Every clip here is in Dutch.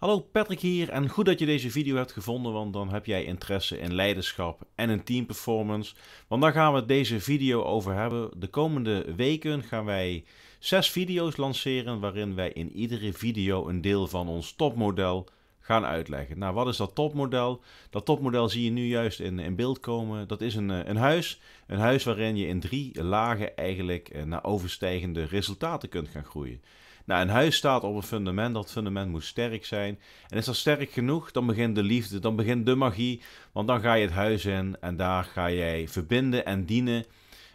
Hallo Patrick hier en goed dat je deze video hebt gevonden, want dan heb jij interesse in leiderschap en in teamperformance. Want daar gaan we deze video over hebben. De komende weken gaan wij zes video's lanceren waarin wij in iedere video een deel van ons topmodel gaan uitleggen. Nou, wat is dat topmodel? Dat topmodel zie je nu juist in, in beeld komen. Dat is een, eh, een huis. Een huis waarin je in drie lagen eigenlijk eh, naar overstijgende resultaten kunt gaan groeien. Nou, een huis staat op een fundament, dat fundament moet sterk zijn. En is dat sterk genoeg, dan begint de liefde, dan begint de magie. Want dan ga je het huis in en daar ga jij verbinden en dienen.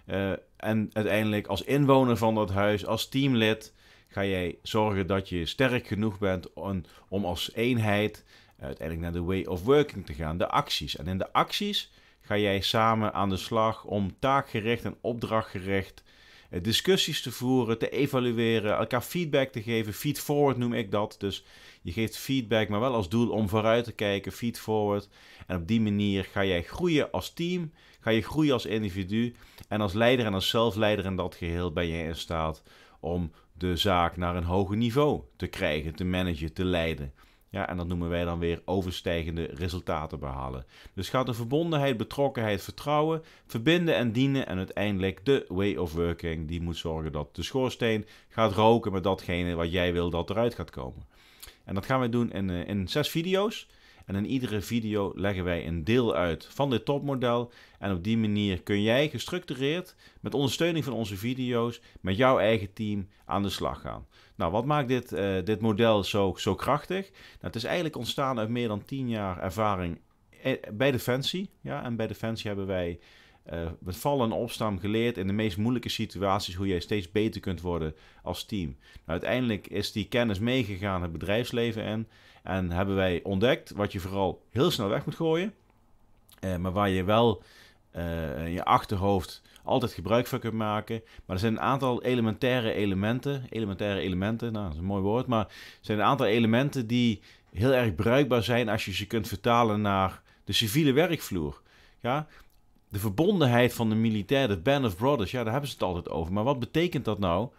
Eh, en uiteindelijk als inwoner van dat huis, als teamlid, ga jij zorgen dat je sterk genoeg bent om, om als eenheid eh, uiteindelijk naar de way of working te gaan, de acties. En in de acties ga jij samen aan de slag om taakgericht en opdrachtgericht eh, discussies te voeren, te evalueren, elkaar feedback te geven. Feedforward noem ik dat. Dus je geeft feedback, maar wel als doel om vooruit te kijken, feedforward. En op die manier ga jij groeien als team, ga je groeien als individu. En als leider en als zelfleider in dat geheel ben je in staat om de zaak naar een hoger niveau te krijgen, te managen, te leiden. Ja, en dat noemen wij dan weer overstijgende resultaten behalen. Dus gaat de verbondenheid, betrokkenheid, vertrouwen, verbinden en dienen en uiteindelijk de way of working die moet zorgen dat de schoorsteen gaat roken met datgene wat jij wil dat eruit gaat komen. En dat gaan we doen in, eh, in zes video's. En in iedere video leggen wij een deel uit van dit topmodel. En op die manier kun jij gestructureerd met ondersteuning van onze video's met jouw eigen team aan de slag gaan. Nou, wat maakt dit, eh, dit model zo, zo krachtig? Nou, het is eigenlijk ontstaan uit meer dan 10 jaar ervaring eh, bij Defensie. Ja, en bij Defensie hebben wij uh, eh, met vallen en opstaan geleerd in de meest moeilijke situaties hoe jij steeds beter kunt worden als team. Nou, uiteindelijk is die kennis meegegaan het bedrijfsleven in en hebben wij ontdekt wat je vooral heel snel weg moet gooien, eh, maar waar je wel eh, in je achterhoofd altijd gebruik van kunt maken. Maar er zijn een aantal elementaire elementen, elementaire elementen, nou dat is een mooi woord, maar er zijn een aantal elementen die heel erg bruikbaar zijn als je ze kunt vertalen naar de civiele werkvloer. Ja, de verbondenheid van de militair, de Band of Brothers, ja, daar hebben ze het altijd over. Maar wat betekent dat nou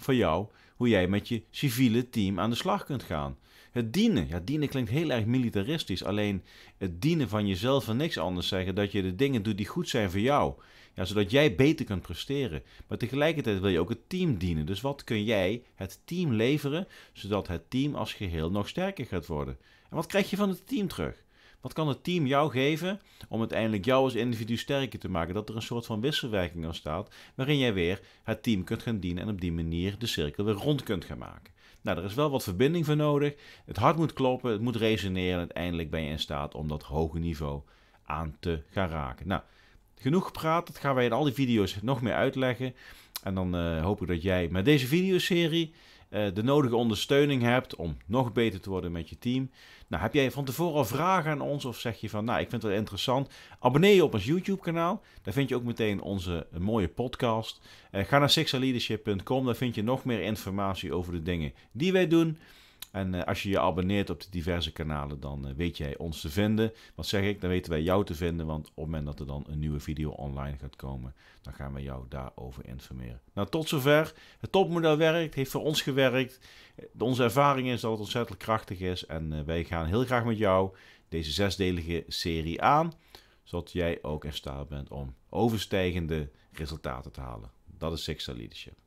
voor jou, hoe jij met je civiele team aan de slag kunt gaan? Het dienen, ja, dienen klinkt heel erg militaristisch. Alleen het dienen van jezelf en niks anders zeggen dat je de dingen doet die goed zijn voor jou. Ja, zodat jij beter kunt presteren. Maar tegelijkertijd wil je ook het team dienen. Dus wat kun jij het team leveren, zodat het team als geheel nog sterker gaat worden? En wat krijg je van het team terug? Wat kan het team jou geven om uiteindelijk jou als individu sterker te maken? Dat er een soort van wisselwerking ontstaat, waarin jij weer het team kunt gaan dienen en op die manier de cirkel weer rond kunt gaan maken. Nou, er is wel wat verbinding voor nodig. Het hart moet kloppen, het moet resoneren en uiteindelijk ben je in staat om dat hoge niveau aan te gaan raken. Nou, genoeg gepraat. Dat gaan wij in al die video's nog meer uitleggen. En dan eh, hoop ik dat jij met deze videoserie eh, de nodige ondersteuning hebt om nog beter te worden met je team. Nou, heb jij van tevoren al vragen aan ons of zeg je van, nou, ik vind het wel interessant. Abonneer je op ons YouTube-kanaal. Daar vind je ook meteen onze eh, mooie podcast. Eh, ga naar sixaleadership.com. Daar vind je nog meer informatie over de dingen die wij doen. En eh, als je je abonneert op de diverse kanalen, dan eh, weet jij ons te vinden. Wat zeg ik? Dan weten wij jou te vinden. Want op het moment dat er dan een nieuwe video online gaat komen, dan gaan we jou daarover informeren. Nou, tot zover. Het topmodel werkt, heeft voor ons gewerkt. Eh, onze ervaring is dat het ontzettend krachtig is. En wij gaan heel graag met jou deze zesdelige serie aan. Zodat jij ook in staat bent om overstijgende resultaten te halen. Dat is Sixta Leadership.